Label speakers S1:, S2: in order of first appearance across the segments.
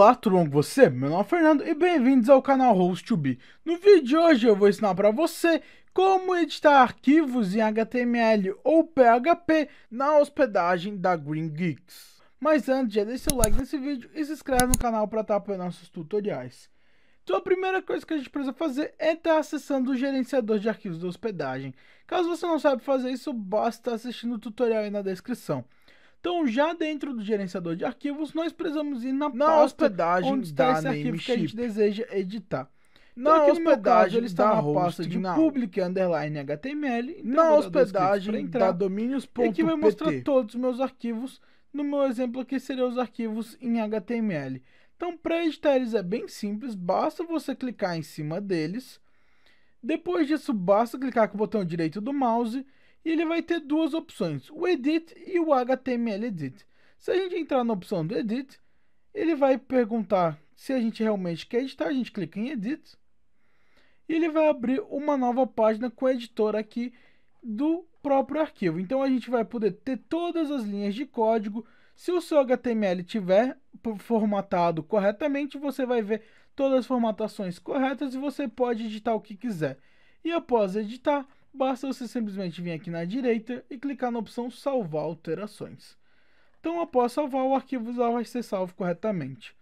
S1: Olá, tudo bom com você? Meu nome é Fernando e bem-vindos ao canal Host2B. No vídeo de hoje eu vou ensinar para você como editar arquivos em HTML ou PHP na hospedagem da Green Geeks. Mas antes, já deixa o like nesse vídeo e se inscreve no canal para estar apoiando nossos tutoriais. Então a primeira coisa que a gente precisa fazer é estar acessando o gerenciador de arquivos da hospedagem. Caso você não saiba fazer isso, basta estar assistindo o tutorial aí na descrição. Então, já dentro do gerenciador de arquivos, nós precisamos ir na, na hospedagem onde está esse arquivo que a gente deseja editar. Então, na hospedagem caso, ele está na pasta de não. public underline HTML. Então na hospedagem entrar, da domínios.pt. Aqui vai mostrar todos os meus arquivos. No meu exemplo aqui seriam os arquivos em HTML. Então, para editar eles é bem simples, basta você clicar em cima deles. Depois disso, basta clicar com o botão direito do mouse e ele vai ter duas opções, o Edit e o HTML Edit. Se a gente entrar na opção do Edit, ele vai perguntar se a gente realmente quer editar, a gente clica em Edit, e ele vai abrir uma nova página com o editor aqui do próprio arquivo. Então a gente vai poder ter todas as linhas de código. Se o seu HTML tiver formatado corretamente, você vai ver todas as formatações corretas e você pode editar o que quiser. E após editar, basta você simplesmente vir aqui na direita e clicar na opção salvar alterações. Então após salvar o arquivo já vai ser salvo corretamente.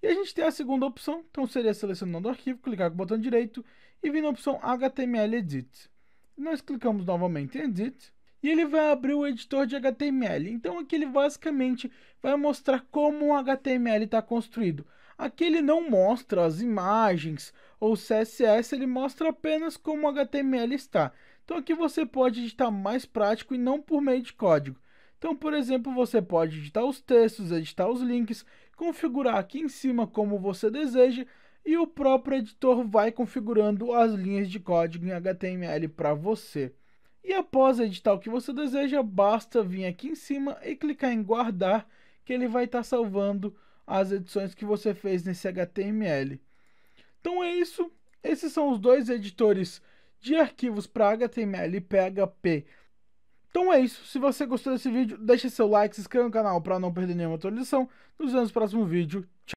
S1: E a gente tem a segunda opção, então seria selecionando o arquivo, clicar com o botão direito e vir na opção HTML Edit. Nós clicamos novamente em Edit e ele vai abrir o editor de HTML. Então aqui ele basicamente vai mostrar como o HTML está construído. Aqui ele não mostra as imagens ou CSS, ele mostra apenas como o HTML está. Então aqui você pode editar mais prático e não por meio de código. Então, por exemplo, você pode editar os textos, editar os links, configurar aqui em cima como você deseja e o próprio editor vai configurando as linhas de código em HTML para você. E após editar o que você deseja, basta vir aqui em cima e clicar em guardar, que ele vai estar tá salvando as edições que você fez nesse HTML. Então é isso, esses são os dois editores de arquivos para HTML e PHP. Então é isso, se você gostou desse vídeo, deixe seu like, se inscreva no canal para não perder nenhuma atualização. Nos vemos no próximo vídeo, tchau!